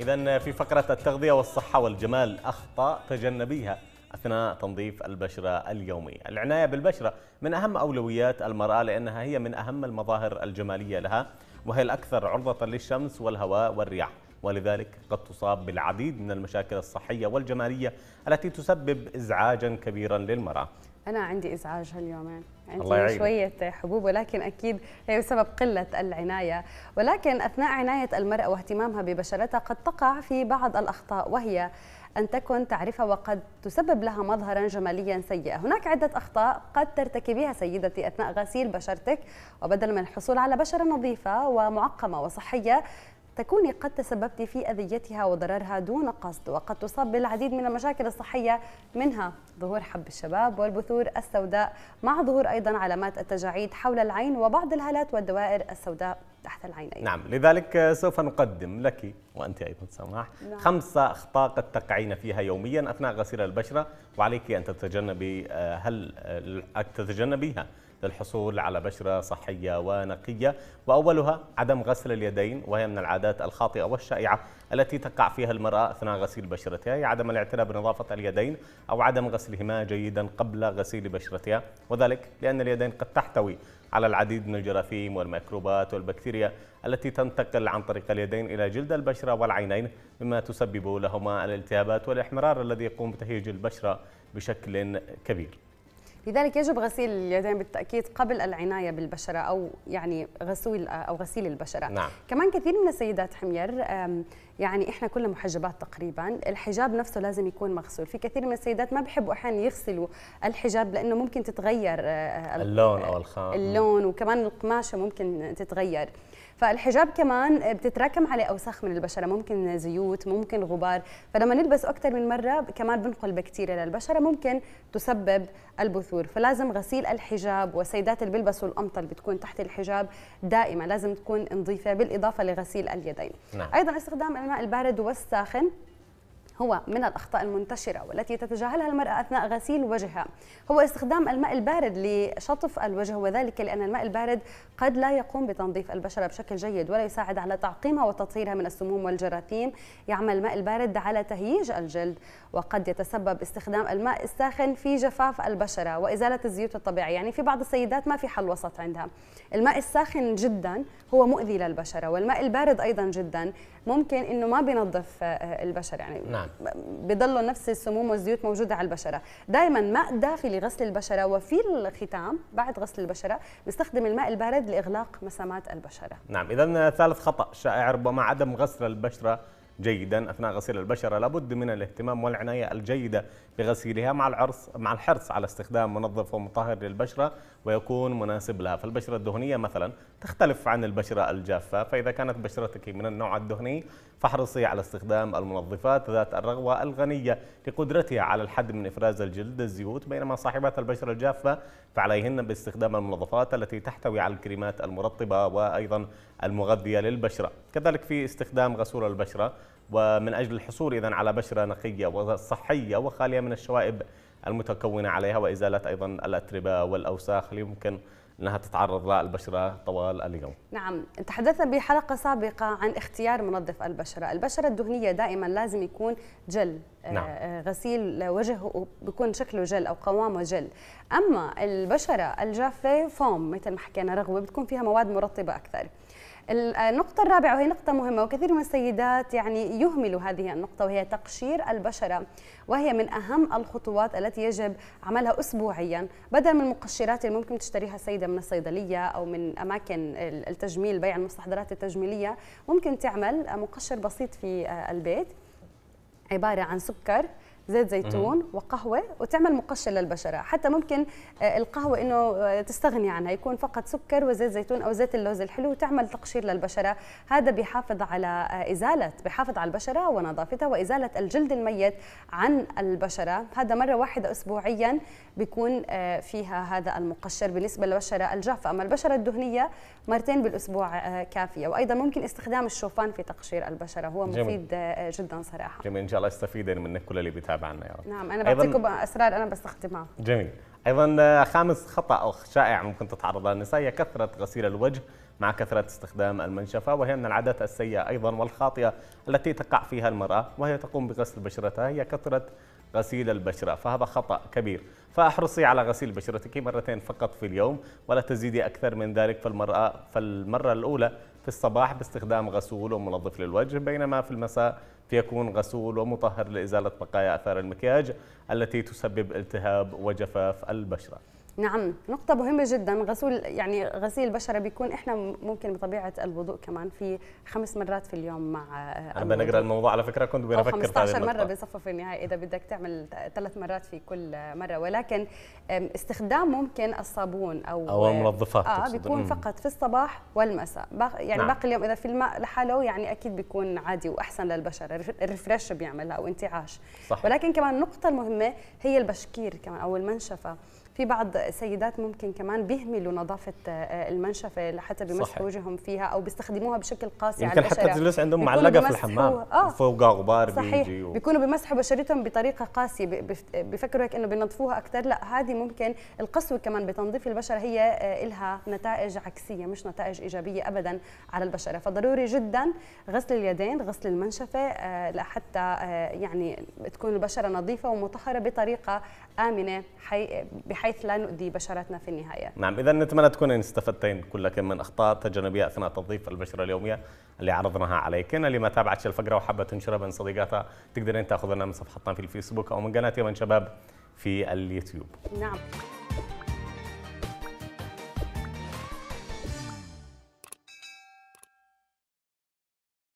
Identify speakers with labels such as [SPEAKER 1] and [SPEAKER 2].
[SPEAKER 1] إذا في فقرة التغذية والصحة والجمال أخطاء تجنبيها أثناء تنظيف البشرة اليومي العناية بالبشرة من أهم أولويات المرأة لأنها هي من أهم المظاهر الجمالية لها وهي الأكثر عرضة للشمس والهواء والرياح ولذلك قد تصاب بالعديد من المشاكل الصحية والجمالية التي تسبب إزعاجا كبيرا للمرأة
[SPEAKER 2] أنا عندي إزعاج هاليومين عندي شوية حبوب ولكن أكيد هي بسبب قلة العناية ولكن أثناء عناية المرأة واهتمامها ببشرتها قد تقع في بعض الأخطاء وهي أن تكن تعرفها وقد تسبب لها مظهرا جماليا سيئا هناك عدة أخطاء قد ترتكبيها سيدتي أثناء غسيل بشرتك وبدل من الحصول على بشرة نظيفة ومعقمة وصحية تكوني قد تسببت في أذيتها وضررها دون قصد وقد تصاب بالعديد من المشاكل الصحية منها ظهور حب الشباب والبثور السوداء مع ظهور أيضا علامات التجاعيد حول العين وبعض الهالات والدوائر السوداء تحت العين أيضا.
[SPEAKER 1] نعم لذلك سوف نقدم لك وأنت أيضا سماح نعم. خمسة أخطاء قد تقعين فيها يوميا أثناء غسيل البشرة وعليك أن تتجنبي آه، هل آه، تتجنبيها للحصول على بشرة صحية ونقية وأولها عدم غسل اليدين وهي من العادات الخاطئة والشائعة التي تقع فيها المرأة أثناء غسيل بشرتها هي عدم الاعتناء بنظافة اليدين أو عدم غسلهما جيدا قبل غسيل بشرتها وذلك لأن اليدين قد تحتوي على العديد من الجراثيم والميكروبات والبكتيريا التي تنتقل عن طريق اليدين إلى جلد البشرة والعينين مما تسبب لهما الالتهابات والإحمرار الذي يقوم بتهيج البشرة بشكل كبير
[SPEAKER 2] لذلك يجب غسيل اليدين بالتاكيد قبل العنايه بالبشره او يعني غسول او غسيل البشره نعم. كمان كثير من السيدات حمير يعني احنا كلنا محجبات تقريبا الحجاب نفسه لازم يكون مغسول في كثير من السيدات ما بحبوا احيانا يغسلوا الحجاب لانه ممكن تتغير آه، آه، اللون
[SPEAKER 1] او آه، الخام اللون
[SPEAKER 2] وكمان القماشه ممكن تتغير فالحجاب كمان بتتراكم عليه اوساخ من البشره ممكن زيوت ممكن غبار فلما نلبس اكثر من مره كمان بنقل بكتيريا للبشره ممكن تسبب البثور فلازم غسيل الحجاب والسيدات اللي بيلبسوا الامطه اللي بتكون تحت الحجاب دائما لازم تكون نظيفه بالاضافه لغسيل اليدين نعم. ايضا استخدام الماء البارد والساخن هو من الأخطاء المنتشرة والتي تتجاهلها المرأة أثناء غسيل وجهها هو استخدام الماء البارد لشطف الوجه وذلك لأن الماء البارد قد لا يقوم بتنظيف البشرة بشكل جيد ولا يساعد على تعقيمها وتطهيرها من السموم والجراثيم يعمل الماء البارد على تهييج الجلد وقد يتسبب استخدام الماء الساخن في جفاف البشرة وإزالة الزيوت الطبيعية يعني في بعض السيدات ما في حل وسط عندها الماء الساخن جدا هو مؤذي للبشرة والماء البارد أيضا جدا ممكن أنه ما بينظف آه، آه، البشرة يعني نعم. بضلوا نفس السموم والزيوت موجوده على البشره دائما ماء دافي لغسل البشره وفي الختام بعد غسل البشره نستخدم الماء البارد لاغلاق مسامات البشره
[SPEAKER 1] نعم اذا ثالث خطا شائع ربما عدم غسل البشره جيدا أثناء غسيل البشرة لابد من الاهتمام والعناية الجيدة بغسيلها مع العرس مع الحرص على استخدام منظف ومطهر للبشرة ويكون مناسب لها فالبشرة الدهنية مثلا تختلف عن البشرة الجافة فإذا كانت بشرتك من النوع الدهني فاحرصي على استخدام المنظفات ذات الرغوة الغنية لقدرتها على الحد من إفراز الجلد الزيوت بينما صاحبات البشرة الجافة فعليهن باستخدام المنظفات التي تحتوي على الكريمات المرطبة وأيضا المغذية للبشرة كذلك في استخدام غسول البشرة ومن أجل الحصول إذا على بشرة نقية وصحية وخالية من الشوائب المتكونة عليها وإزالة أيضا الأتربة والأوساخ اللي ممكن أنها تتعرض لها البشرة طوال اليوم
[SPEAKER 2] نعم تحدثنا بحلقة سابقة عن اختيار منظف البشرة البشرة الدهنية دائما لازم يكون جل آه، نعم. آه، غسيل وجهه بيكون شكله جل أو قوامه جل أما البشرة الجافة فوم مثل ما حكينا رغوة بتكون فيها مواد مرطبة أكثر النقطة الرابعة وهي نقطة مهمة وكثير من السيدات يعني يهملوا هذه النقطة وهي تقشير البشرة وهي من أهم الخطوات التي يجب عملها أسبوعيا بدل من المقشرات اللي ممكن تشتريها السيدة من الصيدلية أو من أماكن التجميل بيع المستحضرات التجميلية ممكن تعمل مقشر بسيط في آه، البيت عبارة عن سكر زيت زيتون وقهوه وتعمل مقشر للبشره حتى ممكن آه، القهوه انه آه، تستغني عنها يكون فقط سكر وزيت زيتون او زيت اللوز الحلو وتعمل تقشير للبشره هذا بيحافظ على آه، ازاله بيحافظ على البشره ونظافتها وازاله الجلد الميت عن البشره هذا مره واحده اسبوعيا بيكون فيها هذا المقشر بالنسبه للبشره الجافه اما البشره الدهنيه مرتين بالاسبوع كافيه وايضا ممكن استخدام الشوفان في تقشير البشره هو مفيد جميل. جدا صراحه
[SPEAKER 1] جميل ان شاء الله استفيدنا منك كل اللي بيتابع تتابع عنه يا رب نعم أنا بعطيكم
[SPEAKER 2] أسرار أنا بستخدمها
[SPEAKER 1] جميل أيضا آه، خامس خطأ أو شائع ممكن تتعرض له النساء هي كثرة غسيل الوجه مع كثرة استخدام المنشفة وهي من العادات السيئة أيضا والخاطئة التي تقع فيها المرأة وهي تقوم بغسل بشرتها هي كثرة غسيل البشرة فهذا خطأ كبير فاحرصي على غسيل بشرتك مرتين فقط في اليوم ولا تزيدي أكثر من ذلك فالمرأة فالمرة الأولى في الصباح باستخدام غسول ومنظف للوجه بينما في المساء فيكون غسول ومطهر لإزالة بقايا أثار المكياج التي تسبب التهاب وجفاف البشرة
[SPEAKER 2] نعم نقطة مهمة جدا غسول يعني غسيل البشرة بيكون احنا ممكن بطبيعة الوضوء كمان في خمس مرات في اليوم مع عم نقرا
[SPEAKER 1] الموضوع على فكرة كنت بفكر 15 مرة
[SPEAKER 2] بصفى في النهاية إذا بدك تعمل ثلاث مرات في كل مرة ولكن استخدام ممكن الصابون أو أو المنظفات اه بيكون فقط في الصباح والمساء يعني نعم. باقي اليوم إذا في الماء لحاله يعني أكيد بيكون عادي وأحسن للبشرة الريفرش بيعملها أو انتعاش صح. ولكن كمان النقطة المهمة هي البشكير كمان أو المنشفة في بعض السيدات ممكن كمان بيهملوا نظافه آه، المنشفه لحتى بيمسحوا وجههم فيها او بيستخدموها بشكل قاسي يمكن على البشره حتى تجلس عندهم معلقه في الحمام آه
[SPEAKER 1] فوقها غبار صحيح بيجي و... بيكونوا
[SPEAKER 2] بيمسحوا بشرتهم بطريقه قاسيه بفكروا هيك انه بينظفوها اكثر لا هذه ممكن القسوه كمان بتنظيف البشره هي آه، لها نتائج عكسيه مش نتائج ايجابيه ابدا على البشره فضروري جدا غسل اليدين غسل المنشفه آه، لحتى يعني تكون البشره نظيفه ومطهره بطريقه امنه بحيث بحيث لا نؤذي بشرتنا في النهايه.
[SPEAKER 1] نعم اذا نتمنى تكونن استفدتين كلكن من اخطاء تجنبيه اثناء تنظيف البشره اليوميه اللي عرضناها عليكن اللي ما تابعتش الفقره وحابه تنشرها بين صديقاتها تقدرين تاخذنا من صفحتنا في الفيسبوك او من قناه يمن شباب في اليوتيوب.
[SPEAKER 2] نعم.